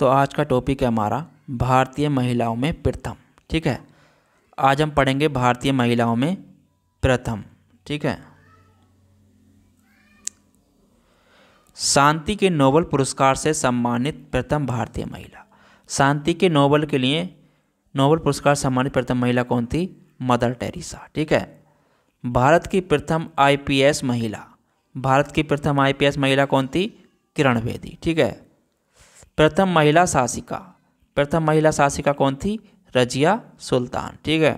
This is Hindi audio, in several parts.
तो आज का टॉपिक है हमारा भारतीय महिलाओं में प्रथम ठीक है आज हम पढ़ेंगे भारतीय महिलाओं में प्रथम ठीक है शांति के नोबल पुरस्कार से सम्मानित प्रथम भारतीय महिला शांति के नोबल के लिए नोबल पुरस्कार सम्मानित प्रथम महिला कौन थी मदर टेरेसा ठीक है भारत की प्रथम आईपीएस महिला भारत की प्रथम आईपीएस महिला कौन थी किरण बेदी ठीक है प्रथम महिला शासिका प्रथम महिला शासिका कौन थी रजिया सुल्तान ठीक है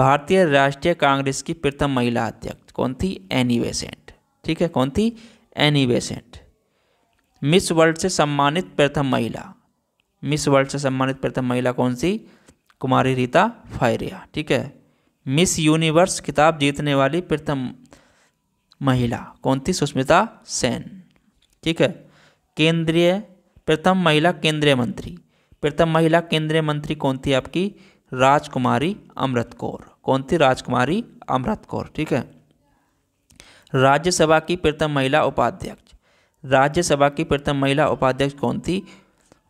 भारतीय राष्ट्रीय कांग्रेस की प्रथम महिला अध्यक्ष कौन थी एनी बेसेंट ठीक है कौन थी एनी बेसेंट मिस वर्ल्ड से सम्मानित प्रथम महिला मिस वर्ल्ड से सम्मानित प्रथम महिला कौन सी कुमारी रीता फायरिया ठीक है मिस यूनिवर्स किताब जीतने वाली प्रथम महिला कौन थी सुष्मिता सेन ठीक है केंद्रीय प्रथम महिला केंद्रीय मंत्री प्रथम महिला केंद्रीय मंत्री कौन थी आपकी राजकुमारी अमृत कौर कौन थी राजकुमारी अमृत कौर ठीक है राज्यसभा की प्रथम महिला उपाध्यक्ष राज्यसभा की प्रथम महिला उपाध्यक्ष कौन थी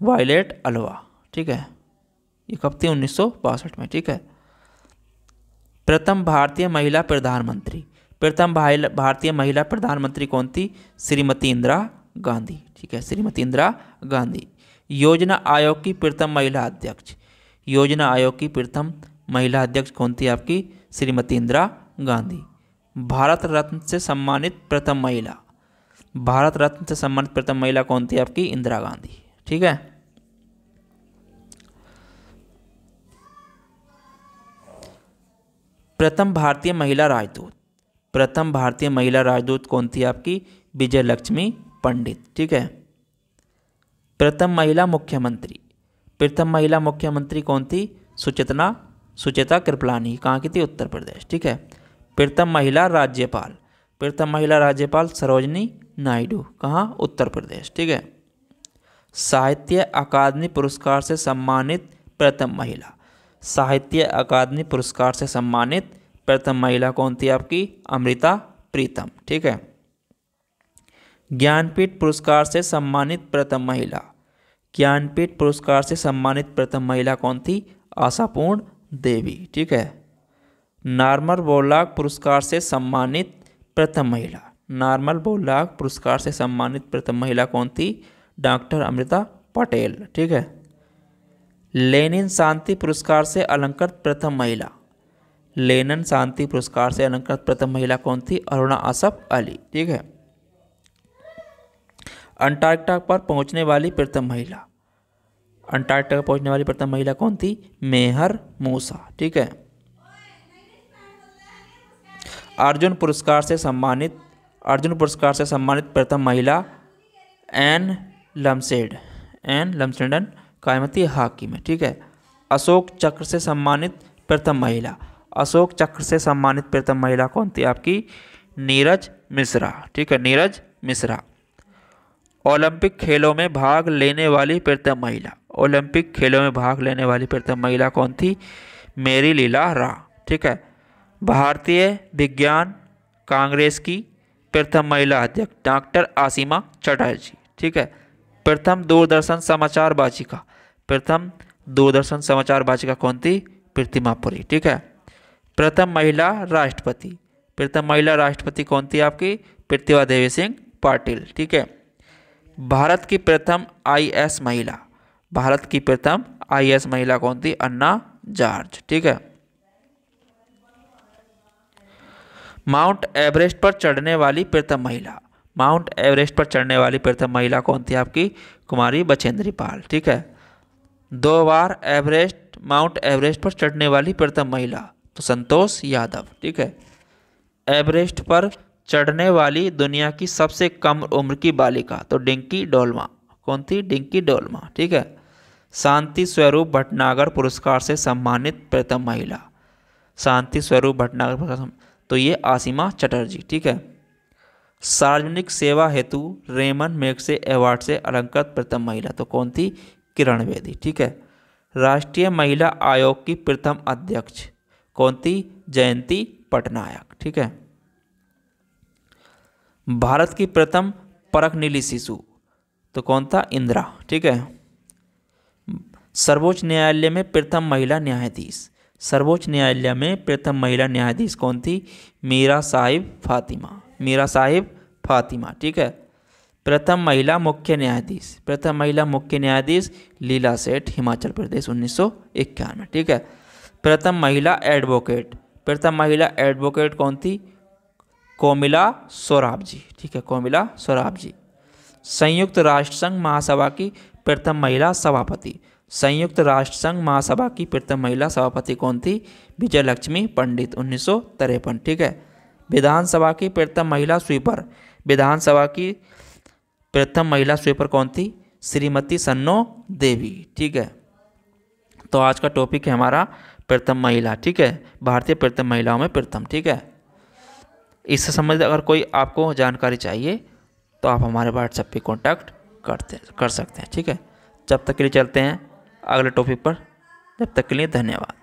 वायलेट अलवा ठीक है ये कब थी उन्नीस में ठीक है प्रथम भारतीय महिला प्रधानमंत्री प्रथम भारतीय महिला प्रधानमंत्री कौन थी श्रीमती इंदिरा गांधी ठीक है श्रीमती इंदिरा गांधी योजना आयोग की प्रथम महिला अध्यक्ष योजना आयोग की प्रथम महिला अध्यक्ष कौन थी आपकी श्रीमती इंदिरा गांधी भारत रत्न से सम्मानित प्रथम महिला भारत रत्न से सम्मानित प्रथम महिला कौन थी आपकी इंदिरा गांधी ठीक है प्रथम भारतीय महिला राजदूत प्रथम भारतीय महिला राजदूत कौन थी आपकी विजय लक्ष्मी पंडित ठीक है प्रथम महिला मुख्यमंत्री प्रथम महिला मुख्यमंत्री कौन थी सुचेतना सुचेता कृपलानी कहाँ की थी उत्तर प्रदेश ठीक है प्रथम महिला राज्यपाल प्रथम महिला राज्यपाल सरोजनी नायडू कहाँ उत्तर प्रदेश ठीक है साहित्य अकादमी पुरस्कार से सम्मानित प्रथम महिला साहित्य अकादमी पुरस्कार से सम्मानित प्रथम महिला कौन थी आपकी अमृता प्रीतम ठीक है ज्ञानपीठ पुरस्कार से सम्मानित प्रथम महिला ज्ञानपीठ पुरस्कार से सम्मानित प्रथम महिला कौन थी आशापूर्ण देवी ठीक है नॉर्मल बोलाग पुरस्कार से सम्मानित प्रथम महिला नॉर्मल बोलाग पुरस्कार से सम्मानित प्रथम महिला कौन थी डॉक्टर अमृता पटेल ठीक है लेनिन शांति पुरस्कार से अलंकृत प्रथम महिला लेनन शांति पुरस्कार से अलंकृत प्रथम महिला कौन थी अरुणा आसफ अली ठीक है अंटार्कटिका पर पहुंचने वाली प्रथम महिला अंटार्कटिका पहुंचने वाली प्रथम महिला कौन थी मेहर मूसा ठीक है अर्जुन पुरस्कार से सम्मानित अर्जुन पुरस्कार से सम्मानित प्रथम महिला एन लमसेड एन लमसेडन कायमती हाकी में ठीक है अशोक चक्र से सम्मानित प्रथम महिला अशोक चक्र से सम्मानित प्रथम महिला कौन थी आपकी नीरज मिश्रा ठीक है नीरज मिश्रा ओलंपिक खेलों में भाग लेने वाली प्रथम महिला ओलंपिक खेलों में भाग लेने वाली प्रथम महिला कौन थी मेरी लीला रा ठीक है भारतीय विज्ञान कांग्रेस की प्रथम महिला अध्यक्ष डॉक्टर आसीमा चटर्जी ठीक है प्रथम दूरदर्शन समाचार बाचिका प्रथम दूरदर्शन समाचार बाचिका कौन थी प्रतिमा पुरी ठीक है प्रथम महिला राष्ट्रपति प्रथम महिला राष्ट्रपति कौन थी आपकी प्रतिभा देवी सिंह पाटिल ठीक है भारत की प्रथम आईएएस महिला भारत की प्रथम आईएएस महिला कौन थी अन्ना जॉर्ज ठीक है माउंट एवरेस्ट पर चढ़ने वाली प्रथम महिला माउंट एवरेस्ट पर चढ़ने वाली प्रथम महिला कौन थी आपकी कुमारी बचेंद्री पाल ठीक है दो बार एवरेस्ट माउंट एवरेस्ट पर चढ़ने वाली प्रथम महिला तो संतोष यादव ठीक है एवरेस्ट पर चढ़ने वाली दुनिया की सबसे कम उम्र की बालिका तो डिंकी डोलमा कौन थी डिंकी डोलमा ठीक है शांति स्वरूप भटनागर पुरस्कार से सम्मानित प्रथम महिला शांति स्वरूप भटनागर पुरस्कार तो ये आसिमा चटर्जी ठीक है सार्वजनिक सेवा हेतु रेमन मेक्से अवार्ड से अलंकृत प्रथम महिला तो कौन थी किरण वेदी ठीक है राष्ट्रीय महिला आयोग की प्रथम अध्यक्ष कौन थी जयंती पटनायक ठीक है भारत की प्रथम परख नीली शिशु तो कौन था इंदिरा ठीक है सर्वोच्च न्यायालय में प्रथम महिला न्यायाधीश सर्वोच्च न्यायालय में प्रथम महिला न्यायाधीश कौन थी मीरा साहिब फातिमा मीरा साहिब फातिमा ठीक है प्रथम महिला मुख्य न्यायाधीश प्रथम महिला मुख्य न्यायाधीश लीला सेठ हिमाचल प्रदेश उन्नीस सौ इक्यानवे ठीक है प्रथम महिला एडवोकेट प्रथम महिला एडवोकेट कौन थी कोमिला सोराब जी ठीक है कोमिला सोराब जी संयुक्त राष्ट्र संघ महासभा की प्रथम महिला सभापति संयुक्त राष्ट्र संघ महासभा की प्रथम महिला सभापति कौन थी विजय लक्ष्मी पंडित उन्नीस ठीक है विधानसभा की प्रथम महिला स्वीपर विधानसभा की प्रथम महिला स्वीपर कौन थी श्रीमती सन्नो देवी ठीक है तो आज का टॉपिक है हमारा प्रथम महिला ठीक है भारतीय प्रथम महिलाओं में प्रथम ठीक है इससे संबंधित अगर कोई आपको जानकारी चाहिए तो आप हमारे व्हाट्सएप पे कॉन्टैक्ट करते कर सकते हैं ठीक है जब तक के लिए चलते हैं अगले टॉपिक पर जब तक के लिए धन्यवाद